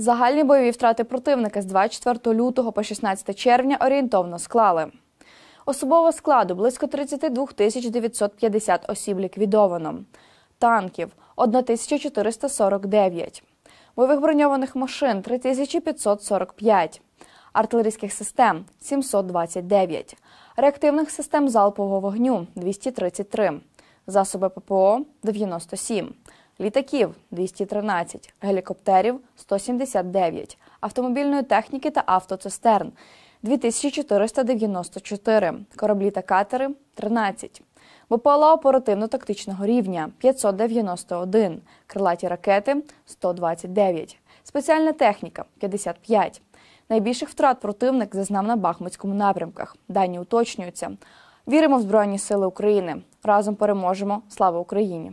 Загальні бойові втрати противника з 24 лютого по 16 червня орієнтовно склали. Особового складу близько 32 950 осіб ліквідовано, танків 1449, бойових броньованих машин 3545, артилерійських систем 729, реактивних систем залпового вогню 233, засоби ППО 97 літаків 213, гелікоптерів 179, автомобільної техніки та автоцистерн 2494, кораблі та катери 13, БПЛА оперативно-тактичного рівня 591, крилаті ракети 129, спеціальна техніка 55. Найбільших втрат противник зазнав на Бахмутському напрямках. Дані уточнюються. Віримо в Збройні Сили України. Разом переможемо. Слава Україні!